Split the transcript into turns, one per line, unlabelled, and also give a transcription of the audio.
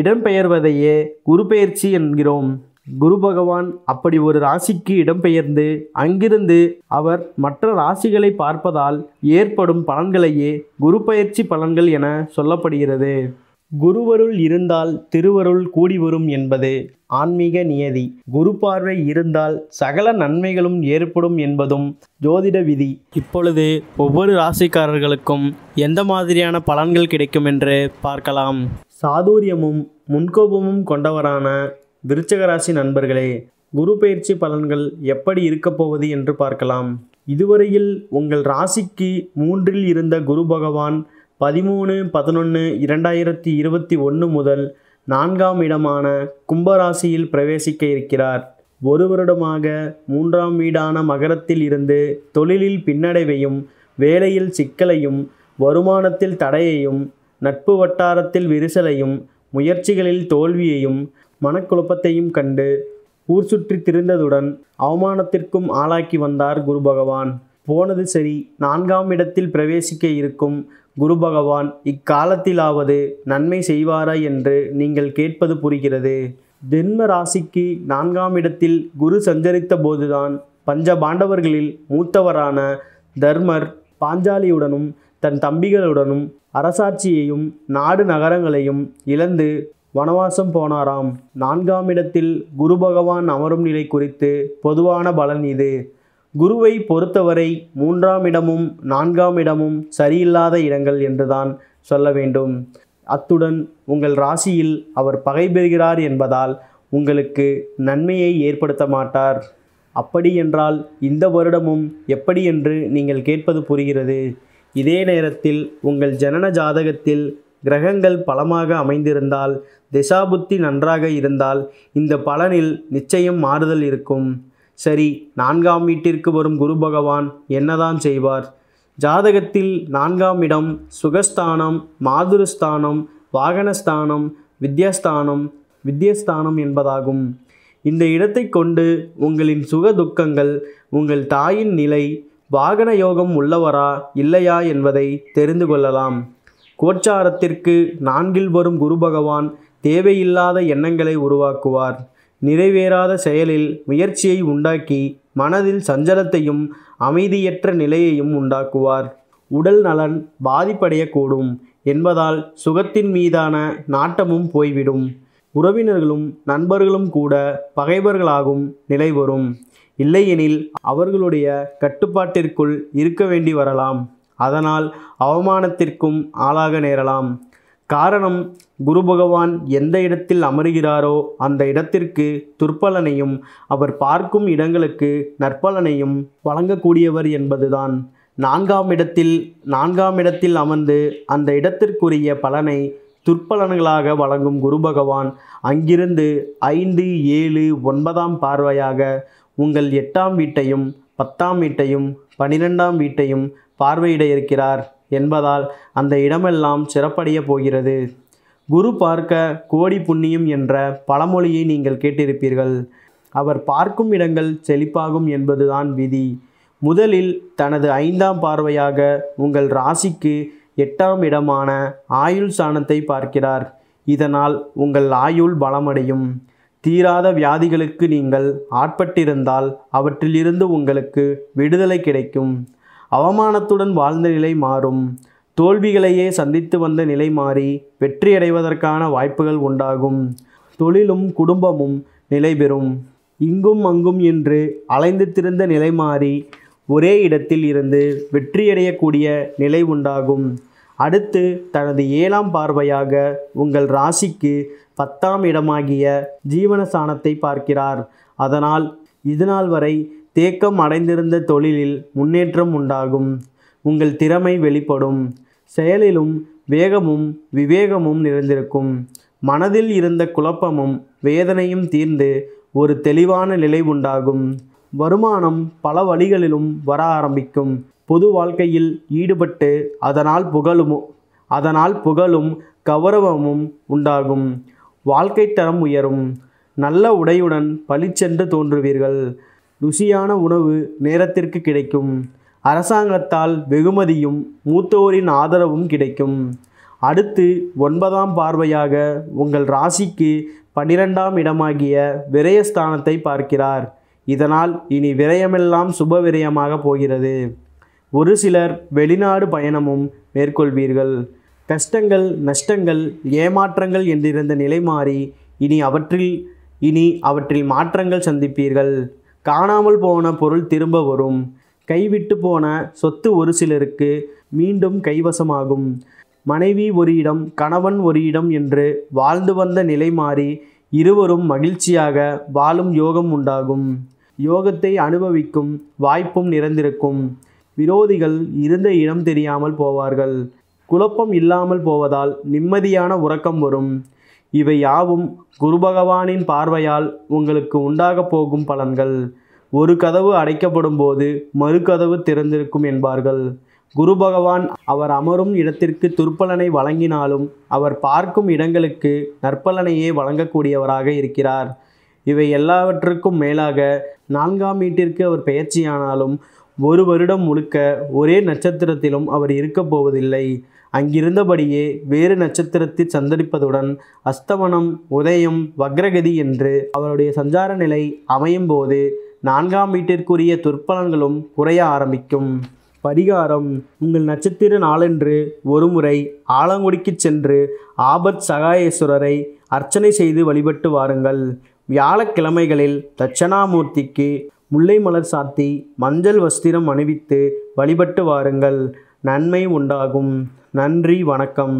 இடம்பெயர்வதையே குருபெயர்ச்சி என்கிறோம் குரு பகவான் அப்படி ஒரு ராசிக்கு இடம்பெயர்ந்து அங்கிருந்து அவர் மற்ற ராசிகளை பார்ப்பதால் ஏற்படும் பலன்களையே குரு பயிற்சி பலன்கள் என சொல்லப்படுகிறது குருவருள் இருந்தால் திருவருள் கூடி வரும் என்பது ஆன்மீக நியதி குரு பார்வை இருந்தால் சகல நன்மைகளும் ஏற்படும் என்பதும் ஜோதிட விதி இப்பொழுது ஒவ்வொரு ராசிக்காரர்களுக்கும் எந்த மாதிரியான பலன்கள் கிடைக்கும் என்று பார்க்கலாம் சாதுரியமும் முன்கோபமும் கொண்டவரான விருச்சக ராசி நண்பர்களே குரு பயிற்சி பலன்கள் எப்படி இருக்கப் போவது என்று பார்க்கலாம் இதுவரையில் உங்கள் ராசிக்கு மூன்றில் இருந்த குரு பகவான் பதிமூணு பதினொன்று இரண்டாயிரத்தி இருபத்தி ஒன்று முதல் நான்காம் இடமான கும்பராசியில் பிரவேசிக்க இருக்கிறார் ஒரு வருடமாக மூன்றாம் வீடான மகரத்தில் இருந்து தொழிலில் பின்னடைவையும் வேலையில் சிக்கலையும் வருமானத்தில் தடையையும் நட்பு வட்டாரத்தில் விரிசலையும் முயற்சிகளில் தோல்வியையும் மனக்குழப்பத்தையும் கண்டு ஊர் சுற்றி திரிந்ததுடன் அவமானத்திற்கும் ஆளாக்கி வந்தார் குரு பகவான் போனது சரி நான்காம் இடத்தில் பிரவேசிக்க இருக்கும் குரு பகவான் இக்காலத்திலாவது நன்மை செய்வாரா என்று நீங்கள் கேட்பது புரிகிறது ஜென்ம ராசிக்கு நான்காம் இடத்தில் குரு சஞ்சரித்த போதுதான் பஞ்ச பாண்டவர்களில் மூத்தவரான தர்மர் பாஞ்சாலியுடனும் தன் தம்பிகளுடனும் அரசாட்சியையும் நாடு நகரங்களையும் இழந்து வனவாசம் போனாராம் நான்காம் இடத்தில் குரு பகவான் அமரும் நிலை குறித்து பொதுவான பலன் இது குருவை பொறுத்தவரை மூன்றாம் இடமும் நான்காம் இடமும் சரியில்லாத இடங்கள் என்றுதான் சொல்ல வேண்டும் அத்துடன் உங்கள் ராசியில் அவர் பகை பெறுகிறார் என்பதால் உங்களுக்கு நன்மையை ஏற்படுத்த மாட்டார் அப்படி என்றால் இந்த வருடமும் எப்படி என்று நீங்கள் கேட்பது புரிகிறது இதே நேரத்தில் உங்கள் ஜனன ஜாதகத்தில் கிரகங்கள் பலமாக அமைந்திருந்தால் திசாபுத்தி நன்றாக இருந்தால் இந்த பலனில் நிச்சயம் மாறுதல் இருக்கும் சரி நான்காம் வீட்டிற்கு வரும் குரு பகவான் என்னதான் செய்வார் ஜாதகத்தில் நான்காம் இடம் சுகஸ்தானம் மாதுரஸ்தானம் வாகனஸ்தானம் வித்யாஸ்தானம் வித்யஸ்தானம் என்பதாகும் இந்த இடத்தை கொண்டு உங்களின் சுக துக்கங்கள் உங்கள் தாயின் நிலை வாகன யோகம் உள்ளவரா இல்லையா என்பதை தெரிந்து கொள்ளலாம் கோச்சாரத்திற்கு நான்கில் வரும் குரு பகவான் தேவையில்லாத எண்ணங்களை உருவாக்குவார் நிறைவேறாத செயலில் முயற்சியை உண்டாக்கி மனதில் சஞ்சலத்தையும் அமைதியற்ற நிலையையும் உண்டாக்குவார் உடல் நலன் பாதிப்படையக்கூடும் என்பதால் சுகத்தின் மீதான நாட்டமும் போய்விடும் உறவினர்களும் நண்பர்களும் கூட பகைவர்களாகும் நிலை வரும் இல்லையெனில் அவர்களுடைய கட்டுப்பாட்டிற்குள் இருக்க வேண்டி வரலாம் அதனால் அவமானத்திற்கும் ஆளாக நேரலாம் காரணம் குரு பகவான் எந்த இடத்தில் அமருகிறாரோ அந்த இடத்திற்கு துற்பலனையும் அவர் பார்க்கும் இடங்களுக்கு நற்பலனையும் வழங்கக்கூடியவர் என்பதுதான் நான்காம் இடத்தில் நான்காம் இடத்தில் அமர்ந்து அந்த இடத்திற்குரிய பலனை துற்பலன்களாக வழங்கும் குரு பகவான் அங்கிருந்து ஐந்து ஏழு ஒன்பதாம் பார்வையாக உங்கள் எட்டாம் வீட்டையும் பத்தாம் வீட்டையும் பனிரெண்டாம் வீட்டையும் பார்வையிட இருக்கிறார் என்பதால் அந்த இடமெல்லாம் சிறப்படைய போகிறது குரு பார்க்க கோடி புண்ணியம் என்ற பழமொழியை நீங்கள் கேட்டிருப்பீர்கள் அவர் பார்க்கும் இடங்கள் செழிப்பாகும் என்பதுதான் விதி முதலில் தனது ஐந்தாம் பார்வையாக உங்கள் ராசிக்கு எட்டாம் இடமான ஆயுள் சாணத்தை பார்க்கிறார் இதனால் உங்கள் ஆயுள் பலமடையும் தீராத வியாதிகளுக்கு நீங்கள் ஆட்பட்டிருந்தால் அவற்றிலிருந்து உங்களுக்கு விடுதலை கிடைக்கும் அவமானத்துடன் வாழ்ந்த நிலை மாறும் தோல்விகளையே சந்தித்து வந்த நிலை மாறி வெற்றியடைவதற்கான வாய்ப்புகள் உண்டாகும் தொழிலும் குடும்பமும் நிலை பெறும் இங்கும் அங்கும் என்று அலைந்து திருந்த நிலை மாறி ஒரே இடத்தில் இருந்து வெற்றியடையக்கூடிய நிலை உண்டாகும் அடுத்து தனது ஏழாம் பார்வையாக உங்கள் ராசிக்கு பத்தாம் இடமாகிய ஜீவனசானத்தை பார்க்கிறார் அதனால் இதுநாள் வரை தேக்கம் அடைந்திருந்த தொழிலில் முன்னேற்றம் உண்டாகும் உங்கள் திறமை வெளிப்படும் செயலிலும் வேகமும் விவேகமும் நிறைந்திருக்கும் மனதில் இருந்த குழப்பமும் வேதனையும் தீர்ந்து ஒரு தெளிவான நிலை உண்டாகும் வருமானம் பல வழிகளிலும் வர ஆரம்பிக்கும் பொது வாழ்க்கையில் ஈடுபட்டு அதனால் புகழும் அதனால் புகழும் கௌரவமும் உண்டாகும் வாழ்க்கை தரம் உயரும் நல்ல உடையுடன் பளிச்சென்று தோன்றுவீர்கள் ருசியான உணவு நேரத்திற்கு கிடைக்கும் அரசாங்கத்தால் வெகுமதியும் மூத்தோரின் ஆதரவும் கிடைக்கும் அடுத்து ஒன்பதாம் பார்வையாக உங்கள் ராசிக்கு பன்னிரெண்டாம் இடமாகிய விரயஸ்தானத்தை பார்க்கிறார் இதனால் இனி விரயமெல்லாம் சுப விரயமாக போகிறது ஒரு சிலர் வெளிநாடு பயணமும் மேற்கொள்வீர்கள் கஷ்டங்கள் நஷ்டங்கள் ஏமாற்றங்கள் என்றிருந்த நிலை மாறி இனி அவற்றில் இனி அவற்றில் மாற்றங்கள் சந்திப்பீர்கள் காணாமல் போன பொருள் திரும்ப வரும் கைவிட்டு போன சொத்து ஒரு சிலருக்கு மீண்டும் கைவசமாகும் மனைவி ஒரு இடம் கணவன் ஒரு இடம் என்று வாழ்ந்து வந்த நிலை மாறி இருவரும் மகிழ்ச்சியாக வாழும் யோகம் உண்டாகும் யோகத்தை அனுபவிக்கும் வாய்ப்பும் நிறைந்திருக்கும் விரோதிகள் இருந்த இடம் தெரியாமல் போவார்கள் குழப்பம் இல்லாமல் போவதால் நிம்மதியான உறக்கம் வரும் இவை யாவும் குரு பகவானின் பார்வையால் உங்களுக்கு உண்டாக போகும் பலன்கள் ஒரு கதவு அடைக்கப்படும் போது மறு கதவு திறந்திருக்கும் என்பார்கள் குரு பகவான் அவர் அமரும் இடத்திற்கு துர்பலனை வழங்கினாலும் அவர் பார்க்கும் இடங்களுக்கு நற்பலனையே வழங்கக்கூடியவராக இருக்கிறார் இவை எல்லாவற்றுக்கும் மேலாக நான்காம் வீட்டிற்கு அவர் பெயர்ச்சியானாலும் ஒரு வருடம் முழுக்க ஒரே நட்சத்திரத்திலும் அவர் இருக்கப் போவதில்லை அங்கிருந்தபடியே வேறு நட்சத்திரத்தில் சந்தரிப்பதுடன் அஸ்தவனம் உதயம் வக்ரகதி என்று அவருடைய சஞ்சார நிலை அமையும் போது நான்காம் வீட்டிற்குரிய துர்பலன்களும் குறைய ஆரம்பிக்கும் பரிகாரம் உங்கள் நட்சத்திர நாளன்று ஒருமுறை ஆலங்குடிக்கு சென்று ஆபத் சகாயேஸ்வரரை அர்ச்சனை செய்து வழிபட்டு வாருங்கள் வியாழக்கிழமைகளில் தட்சணாமூர்த்திக்கு முல்லை மலர் சாத்தி மஞ்சள் வஸ்திரம் அணிவித்து வழிபட்டு வாருங்கள் நன்மை உண்டாகும் நன்றி வணக்கம்